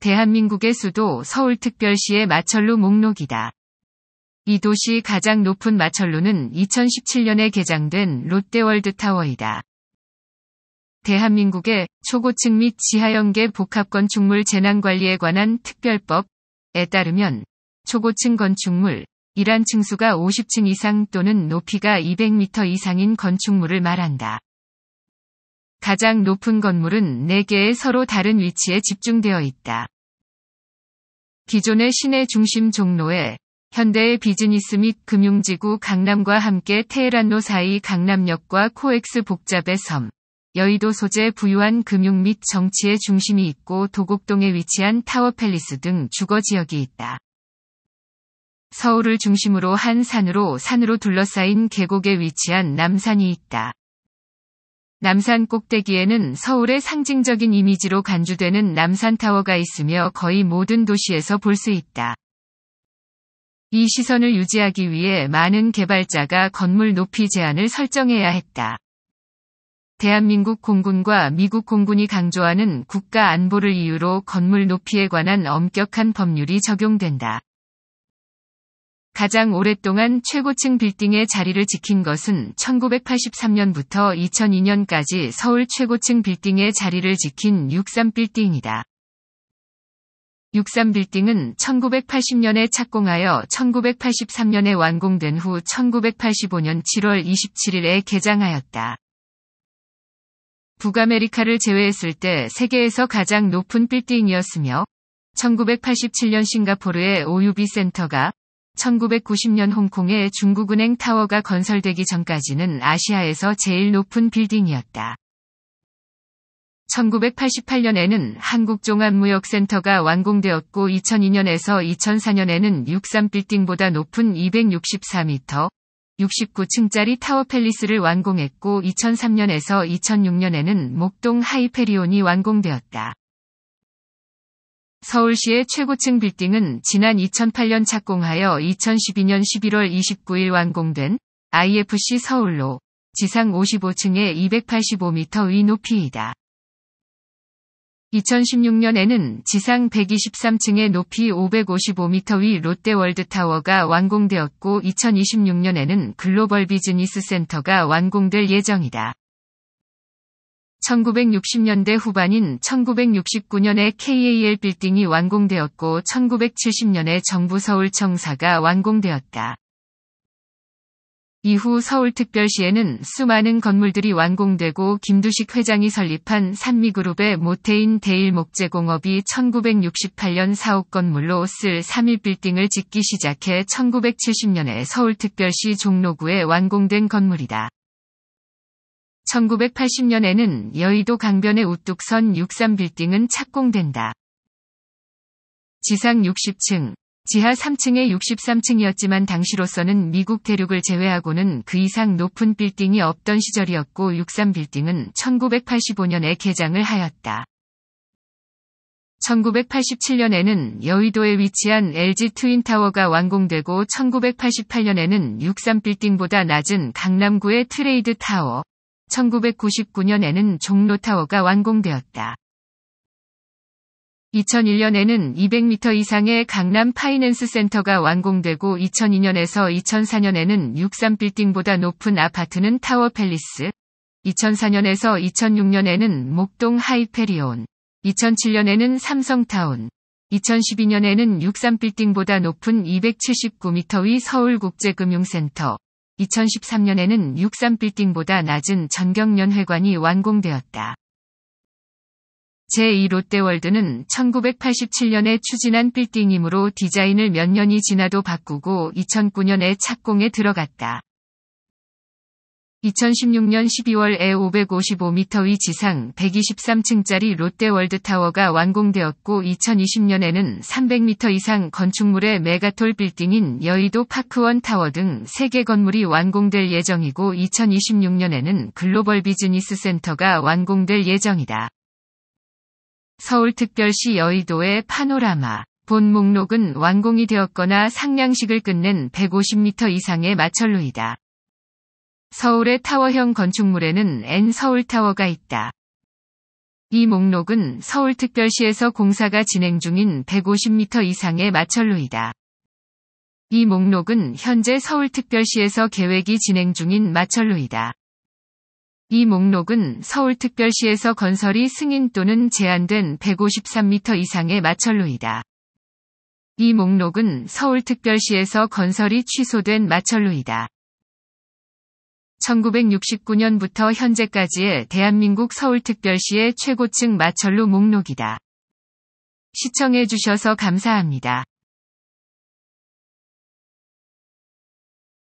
대한민국의 수도 서울특별시의 마천루 목록이다. 이 도시 가장 높은 마천루는 2017년에 개장된 롯데월드 타워이다. 대한민국의 초고층 및 지하연계 복합건축물 재난관리에 관한 특별법에 따르면 초고층 건축물, 이란 층수가 50층 이상 또는 높이가 200m 이상인 건축물을 말한다. 가장 높은 건물은 4개의 서로 다른 위치에 집중되어 있다. 기존의 시내 중심 종로에 현대의 비즈니스 및 금융지구 강남과 함께 테헤란로 사이 강남역과 코엑스 복잡의 섬, 여의도 소재 부유한 금융 및 정치의 중심이 있고 도곡동에 위치한 타워팰리스 등 주거 지역이 있다. 서울을 중심으로 한 산으로 산으로 둘러싸인 계곡에 위치한 남산이 있다. 남산 꼭대기에는 서울의 상징적인 이미지로 간주되는 남산타워가 있으며 거의 모든 도시에서 볼 수 있다. 이 시선을 유지하기 위해 많은 개발자가 건물 높이 제한을 설정해야 했다. 대한민국 공군과 미국 공군이 강조하는 국가 안보를 이유로 건물 높이에 관한 엄격한 법률이 적용된다. 가장 오랫동안 최고층 빌딩의 자리를 지킨 것은 1983년부터 2002년까지 서울 최고층 빌딩의 자리를 지킨 63빌딩이다. 63빌딩은 1980년에 착공하여 1983년에 완공된 후 1985년 7월 27일에 개장하였다. 북아메리카를 제외했을 때 세계에서 가장 높은 빌딩이었으며 1987년 싱가포르의 오유비 센터가 1990년 홍콩에 중국은행 타워가 건설되기 전까지는 아시아에서 제일 높은 빌딩이었다. 1988년에는 한국종합무역센터가 완공되었고 2002년에서 2004년에는 63빌딩보다 높은 264m, 69층짜리 타워 팰리스를 완공했고 2003년에서 2006년에는 목동 하이페리온이 완공되었다. 서울시의 최고층 빌딩은 지난 2008년 착공하여 2012년 11월 29일 완공된 IFC 서울로 지상 55층에 285m 의 높이이다. 2016년에는 지상 123층의 높이 555m 위 롯데월드타워가 완공되었고 2026년에는 글로벌 비즈니스 센터가 완공될 예정이다. 1960년대 후반인 1969년에 KAL 빌딩이 완공되었고 1970년에 정부 서울청사가 완공되었다. 이후 서울특별시에는 수많은 건물들이 완공되고 김두식 회장이 설립한 산미그룹의 모태인 대일목재공업이 1968년 사옥 건물로 쓸 3일 빌딩을 짓기 시작해 1970년에 서울특별시 종로구에 완공된 건물이다. 1980년에는 여의도 강변의 우뚝선 63빌딩은 착공된다. 지상 60층, 지하 3층에 63층이었지만 당시로서는 미국 대륙을 제외하고는 그 이상 높은 빌딩이 없던 시절이었고 63빌딩은 1985년에 개장을 하였다. 1987년에는 여의도에 위치한 LG 트윈타워가 완공되고 1988년에는 63빌딩보다 낮은 강남구의 트레이드 타워, 1999년에는 종로타워가 완공되었다. 2001년에는 200m 이상의 강남 파이낸스 센터가 완공되고 2002년에서 2004년에는 63빌딩보다 높은 아파트는 타워 팰리스, 2004년에서 2006년에는 목동 하이페리온, 2007년에는 삼성타운, 2012년에는 63빌딩보다 높은 279m 위 서울국제금융센터, 2013년에는 63빌딩보다 낮은 전경련회관이 완공되었다. 제2 롯데월드는 1987년에 추진한 빌딩이므로 디자인을 몇 년이 지나도 바꾸고 2009년에 착공에 들어갔다. 2016년 12월에 555m의 지상 123층짜리 롯데월드타워가 완공되었고 2020년에는 300m 이상 건축물의 메가톨 빌딩인 여의도 파크원 타워 등 3개 건물이 완공될 예정이고 2026년에는 글로벌 비즈니스 센터가 완공될 예정이다. 서울특별시 여의도의 파노라마 본 목록은 완공이 되었거나 상량식을 끝낸 150m 이상의 마천루이다. 서울의 타워형 건축물에는 N서울타워가 있다. 이 목록은 서울특별시에서 공사가 진행 중인 150m 이상의 마철로이다이 목록은 현재 서울특별시에서 계획이 진행 중인 마철로이다이 목록은 서울특별시에서 건설이 승인 또는 제한된 153m 이상의 마철로이다이 목록은 서울특별시에서 건설이 취소된 마철로이다 1969년부터 현재까지의 대한민국 서울특별시의 최고층 마천로 목록이다. 시청해주셔서 감사합니다.